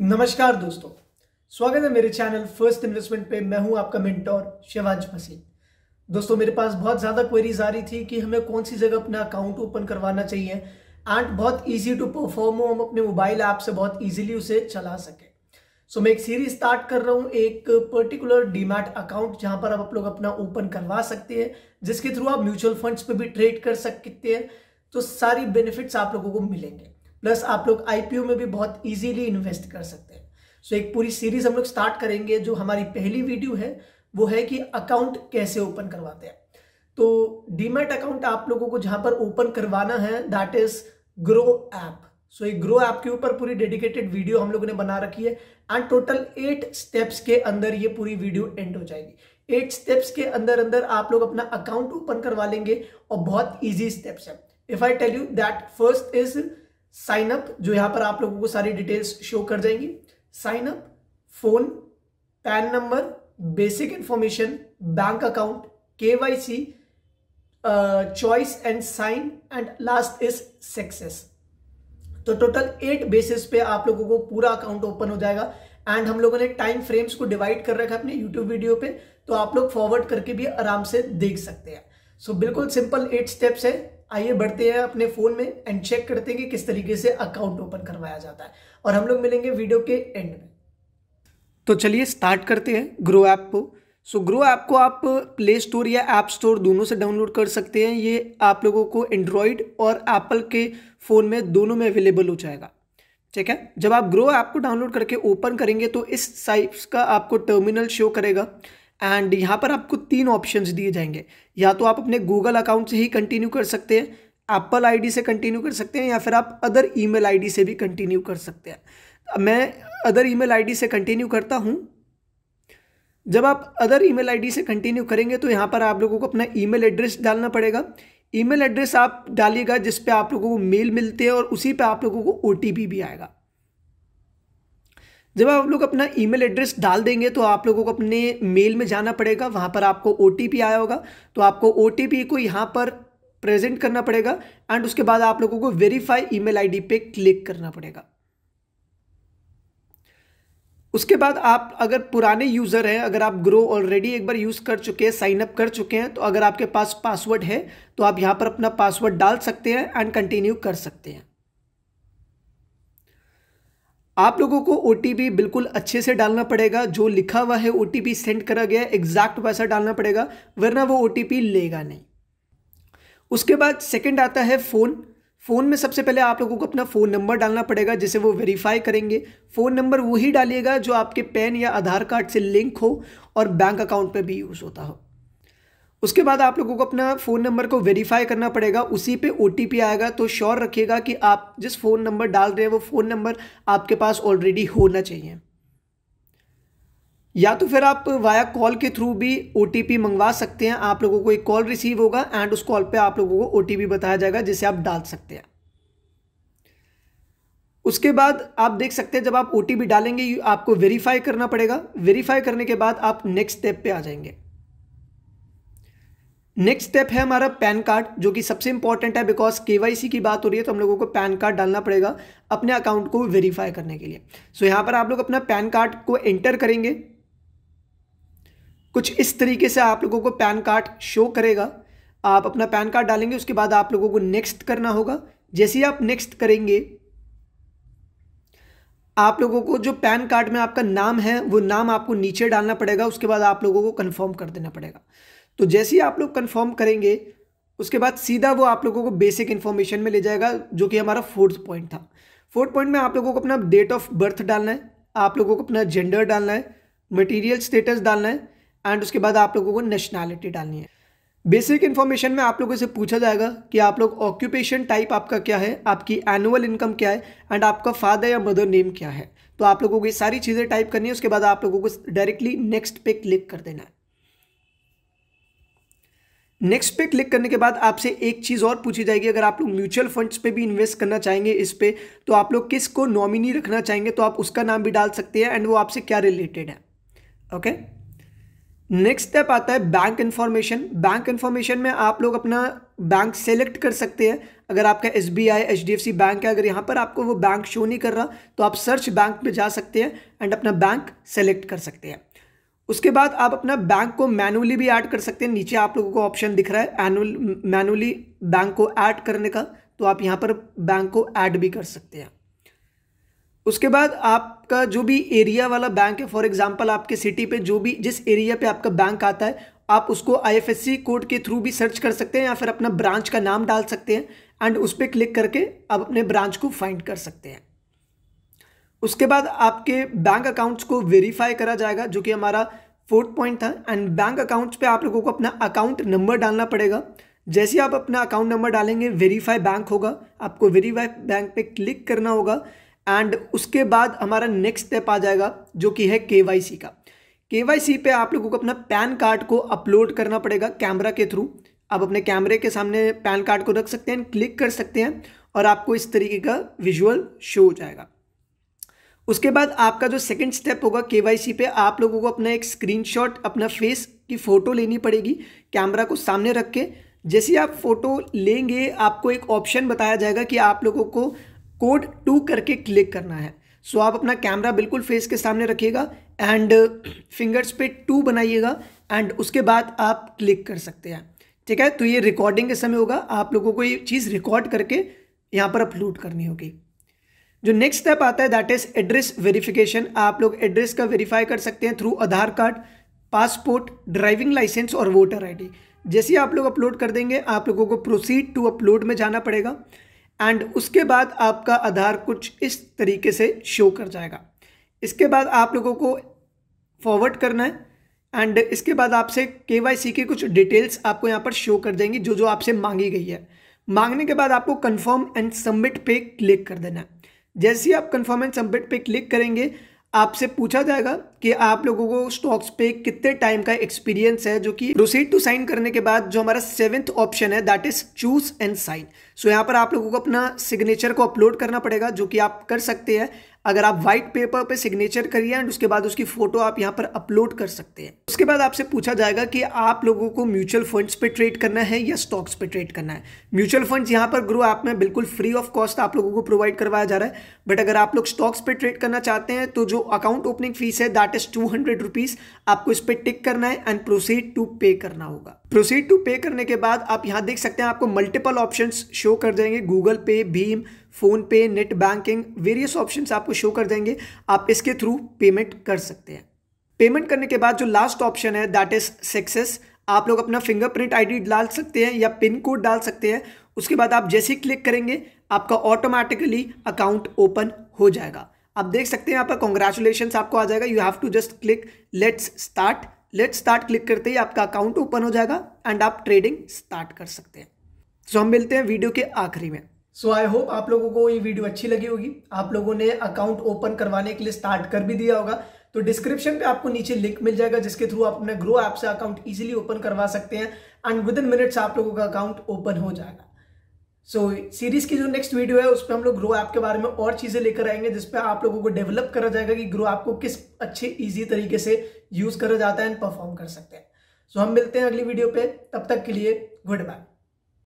नमस्कार दोस्तों स्वागत है मेरे चैनल फर्स्ट इन्वेस्टमेंट पे मैं हूं आपका मिंटोर शिवांश मसीह दोस्तों मेरे पास बहुत ज़्यादा क्वेरीज आ रही थी कि हमें कौन सी जगह अपना अकाउंट ओपन करवाना चाहिए एंड बहुत ईजी टू परफॉर्म हो हम अपने मोबाइल ऐप से बहुत इजीली उसे चला सकें सो मैं एक सीरीज स्टार्ट कर रहा हूँ एक पर्टिकुलर डीमैट अकाउंट जहाँ पर आप लोग अपना ओपन करवा सकते हैं जिसके थ्रू आप म्यूचुअल फंड्स पे भी ट्रेड कर सकते हैं तो सारी बेनिफिट्स आप लोगों को मिलेंगे प्लस आप लोग आईपीओ में भी बहुत ईजिली इन्वेस्ट कर सकते हैं सो so, एक पूरी सीरीज हम लोग स्टार्ट करेंगे जो हमारी पहली वीडियो है वो है कि अकाउंट कैसे ओपन करवाते हैं तो डीमेट अकाउंट आप लोगों को जहां पर ओपन करवाना है that is Groww app so एक ग्रो ऐप के ऊपर पूरी डेडिकेटेड वीडियो हम लोगों ने बना रखी है एंड टोटल एट स्टेप्स के अंदर ये पूरी वीडियो एंड हो जाएगी एट स्टेप्स के अंदर अंदर आप लोग अपना अकाउंट ओपन करवा लेंगे और बहुत ईजी स्टेप्स है if I tell you that first is sign up जो यहाँ पर आप लोगों को सारी डिटेल्स शो कर जाएंगी sign up phone PAN number basic information bank account K Y C choice and sign and last is success तो टोटल एट बेसिस पे आप लोगों को पूरा अकाउंट ओपन हो जाएगा एंड हम लोगों ने टाइम फ्रेम्स को डिवाइड कर रखा है अपने यूट्यूब वीडियो पे तो आप लोग फॉरवर्ड करके भी आराम से देख सकते हैं सो so, बिल्कुल सिंपल एट स्टेप्स है आइए बढ़ते हैं अपने फ़ोन में एंड चेक करते हैं कि किस तरीके से अकाउंट ओपन करवाया जाता है और हम लोग मिलेंगे वीडियो के एंड में तो चलिए स्टार्ट करते हैं ग्रो ऐप को सो ग्रो ऐप को आप प्ले स्टोर या ऐप स्टोर दोनों से डाउनलोड कर सकते हैं ये आप लोगों को एंड्रॉयड और एप्पल के फ़ोन में दोनों में अवेलेबल हो जाएगा ठीक है जब आप ग्रो ऐप को डाउनलोड करके ओपन करेंगे तो इस साइज का आपको टर्मिनल शो करेगा एंड यहाँ पर आपको तीन ऑप्शंस दिए जाएंगे या तो आप अपने गूगल अकाउंट से ही कंटिन्यू कर सकते हैं एप्पल आईडी से कंटिन्यू कर सकते हैं या फिर आप अदर ईमेल आईडी से भी कंटिन्यू कर सकते हैं मैं अदर ईमेल आईडी से कंटिन्यू करता हूँ जब आप अदर ईमेल आईडी से कंटिन्यू करेंगे तो यहाँ पर आप लोगों को अपना ईमेल एड्रेस डालना पड़ेगा ईमेल एड्रेस आप डालिएगा जिस पे आप लोगों को मेल मिलते हैं और उसी पे आप लोगों को ओ भी आएगा जब आप लोग अपना ईमेल एड्रेस डाल देंगे तो आप लोगों को अपने मेल में जाना पड़ेगा वहाँ पर आपको ओ आया होगा तो आपको ओ को यहाँ पर प्रेजेंट करना पड़ेगा एंड उसके बाद आप लोगों को वेरीफाई ईमेल आईडी पे क्लिक करना पड़ेगा उसके बाद आप अगर पुराने यूज़र हैं अगर आप ग्रो ऑलरेडी एक बार यूज़ कर चुके हैं साइन अप कर चुके हैं तो अगर आपके पास पासवर्ड है तो आप यहाँ पर अपना पासवर्ड डाल सकते हैं एंड कंटिन्यू कर सकते हैं आप लोगों को ओ बिल्कुल अच्छे से डालना पड़ेगा जो लिखा हुआ है ओ सेंड करा गया है एग्जैक्ट वैसा डालना पड़ेगा वरना वो ओ लेगा नहीं उसके बाद सेकंड आता है फ़ोन फ़ोन में सबसे पहले आप लोगों को अपना फ़ोन नंबर डालना पड़ेगा जिसे वो वेरीफाई करेंगे फ़ोन नंबर वही डालिएगा जो आपके पैन या आधार कार्ड से लिंक हो और बैंक अकाउंट पर भी यूज़ होता हो उसके बाद आप लोगों को अपना फ़ोन नंबर को वेरीफाई करना पड़ेगा उसी पे ओ आएगा तो श्योर रखिएगा कि आप जिस फ़ोन नंबर डाल रहे हैं वो फ़ोन नंबर आपके पास ऑलरेडी होना चाहिए या तो फिर आप वाया कॉल के थ्रू भी ओ मंगवा सकते हैं आप लोगों को एक कॉल रिसीव होगा एंड उस कॉल पे आप लोगों को ओ बताया जाएगा जिसे आप डाल सकते हैं उसके बाद आप देख सकते हैं जब आप ओ डालेंगे आपको वेरीफाई करना पड़ेगा वेरीफाई करने के बाद आप नेक्स्ट स्टेप पे आ जाएंगे नेक्स्ट स्टेप है हमारा पैन कार्ड जो कि सबसे इंपॉर्टेंट है बिकॉज केवाईसी की बात हो रही है तो हम लोगों को पैन कार्ड डालना पड़ेगा अपने अकाउंट को वेरीफाई करने के लिए सो so, यहाँ पर आप लोग अपना पैन कार्ड को एंटर करेंगे कुछ इस तरीके से आप लोगों को पैन कार्ड शो करेगा आप अपना पैन कार्ड डालेंगे उसके बाद आप लोगों को नेक्स्ट करना होगा जैसे ही आप नेक्स्ट करेंगे आप लोगों को जो पैन कार्ड में आपका नाम है वो नाम आपको नीचे डालना पड़ेगा उसके बाद आप लोगों को कन्फर्म कर देना पड़ेगा तो जैसे ही आप लोग कन्फर्म करेंगे उसके बाद सीधा वो आप लोगों को बेसिक इन्फॉर्मेशन में ले जाएगा जो कि हमारा फोर्थ पॉइंट था फोर्थ पॉइंट में आप लोगों को अपना डेट ऑफ बर्थ डालना है आप लोगों को अपना जेंडर डालना है मटेरियल स्टेटस डालना है एंड उसके बाद आप लोगों को नेशनैलिटी डालनी है बेसिक इन्फॉर्मेशन में आप लोगों से पूछा जाएगा कि आप लोग ऑक्यूपेशन टाइप आपका क्या है आपकी एनुअल इनकम क्या है एंड आपका फादर या मदर नेम क्या है तो आप लोगों को ये सारी चीज़ें टाइप करनी है उसके बाद आप लोगों को डायरेक्टली नेक्स्ट पे क्लिक कर देना है नेक्स्ट पे क्लिक करने के बाद आपसे एक चीज़ और पूछी जाएगी अगर आप लोग म्यूचुअल फंड्स पे भी इन्वेस्ट करना चाहेंगे इस पर तो आप लोग किस को नॉमिनी रखना चाहेंगे तो आप उसका नाम भी डाल सकते हैं एंड वो आपसे क्या रिलेटेड है ओके नेक्स्ट स्टेप आता है बैंक इन्फॉर्मेशन बैंक इन्फॉर्मेशन में आप लोग अपना बैंक सेलेक्ट कर सकते हैं अगर आपका S B I H D F C bank है अगर यहाँ पर आपको वो बैंक शो नहीं कर रहा तो आप सर्च बैंक पे जा सकते हैं एंड अपना बैंक सेलेक्ट कर सकते हैं उसके बाद आप अपना बैंक को मैनुअली भी ऐड कर सकते हैं नीचे आप लोगों को ऑप्शन दिख रहा है एनुअल मैनुअली बैंक को ऐड करने का तो आप यहाँ पर बैंक को ऐड भी कर सकते हैं उसके बाद आपका जो भी एरिया वाला बैंक है फॉर एग्जांपल आपके सिटी पे जो भी जिस एरिया पे आपका बैंक आता है आप उसको आईएफएससी कोड के थ्रू भी सर्च कर सकते हैं या फिर अपना ब्रांच का नाम डाल सकते हैं एंड उस पर क्लिक करके आप अपने ब्रांच को फाइंड कर सकते हैं उसके बाद आपके बैंक अकाउंट्स को वेरीफाई करा जाएगा जो कि हमारा फोर्थ पॉइंट था एंड बैंक अकाउंट्स पे आप लोगों को अपना अकाउंट नंबर डालना पड़ेगा जैसे आप अपना अकाउंट नंबर डालेंगे वेरीफाई बैंक होगा आपको वेरीफाई बैंक पे क्लिक करना होगा एंड उसके बाद हमारा नेक्स्ट स्टेप आ जाएगा जो कि है के का के पे आप लोगों को अपना पैन कार्ड को अपलोड करना पड़ेगा कैमरा के थ्रू आप अपने कैमरे के सामने पैन कार्ड को रख सकते हैं क्लिक कर सकते हैं और आपको इस तरीके का विजुअल शो हो जाएगा उसके बाद आपका जो सेकंड स्टेप होगा के पे आप लोगों को अपना एक स्क्रीनशॉट अपना फेस की फ़ोटो लेनी पड़ेगी कैमरा को सामने रख के जैसे आप फ़ोटो लेंगे आपको एक ऑप्शन बताया जाएगा कि आप लोगों को कोड टू करके क्लिक करना है सो आप अपना कैमरा बिल्कुल फेस के सामने रखिएगा एंड फिंगर्स पे टू बनाइएगा एंड उसके बाद आप क्लिक कर सकते हैं ठीक है तो ये रिकॉर्डिंग के समय होगा आप लोगों को ये चीज़ रिकॉर्ड करके यहाँ पर अपलोड करनी होगी जो नेक्स्ट स्टेप आता है दैट इज एड्रेस वेरिफिकेशन आप लोग एड्रेस का वेरीफाई कर सकते हैं through Aadhaar card passport driving licence और वोटर आईडी जैसे आप लोग अपलोड कर देंगे आप लोगों को प्रोसीड टू अपलोड में जाना पड़ेगा एंड उसके बाद आपका आधार कुछ इस तरीके से शो कर जाएगा इसके बाद आप लोगों को फॉरवर्ड करना है एंड इसके बाद आपसे के वाई सी की कुछ डिटेल्स आपको यहाँ पर शो कर देंगी जो जो आपसे मांगी गई है मांगने के बाद आपको कन्फर्म एंड सबमिट पे क्लिक कर देना है जैसे ही आप कन्फर्म एंड सबमिट पे क्लिक करेंगे आपसे पूछा जाएगा कि आप लोगों को स्टॉक्स पे कितने टाइम का एक्सपीरियंस है जो कि प्रोसीड टू साइन करने के बाद जो हमारा सेवेंथ ऑप्शन है that is choose and sign so यहाँ पर आप लोगों को अपना सिग्नेचर को अपलोड करना पड़ेगा जो कि आप कर सकते हैं अगर आप व्हाइट पेपर पे सिग्नेचर करिए एंड उसके बाद उसकी फोटो आप यहाँ पर अपलोड कर सकते हैं उसके बाद आपसे पूछा जाएगा कि आप लोगों को म्यूचुअल फंड्स पे ट्रेड करना है या स्टॉक्स पे ट्रेड करना है म्यूचुअल फंड्स यहाँ पर ग्रो ऐप में बिल्कुल फ्री ऑफ कॉस्ट आप लोगों को प्रोवाइड करवाया जा रहा है बट अगर आप लोग स्टॉक्स पे ट्रेड करना चाहते हैं तो जो अकाउंट ओपनिंग फीस है that is two hundred rupees आपको इस पर टिक करना है एंड प्रोसीड टू पे करना होगा प्रोसीड टू पे करने के बाद आप यहाँ देख सकते हैं आपको मल्टीपल ऑप्शन शो कर जाएंगे गूगल पे भीम PhonePe net banking various options आपको शो कर देंगे आप इसके थ्रू पेमेंट कर सकते हैं पेमेंट करने के बाद जो लास्ट ऑप्शन है दैट इज़ सक्सेस आप लोग अपना फिंगरप्रिंट आईडी डाल सकते हैं या पिन कोड डाल सकते हैं उसके बाद आप जैसे ही क्लिक करेंगे आपका ऑटोमेटिकली अकाउंट ओपन हो जाएगा आप देख सकते हैं आपका कॉन्ग्रेचुलेशन आपको आ जाएगा you have to just click let's start let's start click करते ही आपका अकाउंट ओपन हो जाएगा एंड आप ट्रेडिंग स्टार्ट कर सकते हैं सो so, हम मिलते हैं वीडियो के आखिरी में सो आई होप आप लोगों को ये वीडियो अच्छी लगी होगी आप लोगों ने अकाउंट ओपन करवाने के लिए स्टार्ट कर भी दिया होगा तो डिस्क्रिप्शन पे आपको नीचे लिंक मिल जाएगा जिसके थ्रू आप अपने ग्रो ऐप से अकाउंट इजीली ओपन करवा सकते हैं एंड विद इन मिनट्स आप लोगों का अकाउंट ओपन हो जाएगा सो so, सीरीज की जो नेक्स्ट वीडियो है उस पर हम लोग ग्रो ऐप के बारे में और चीजें लेकर आएंगे जिसपे आप लोगों को डेवलप करा जाएगा कि ग्रो ऐप को किस अच्छे ईजी तरीके से यूज करा जाता है एंड परफॉर्म कर सकते हैं सो so, हम मिलते हैं अगली वीडियो पे तब तक के लिए गुड बाय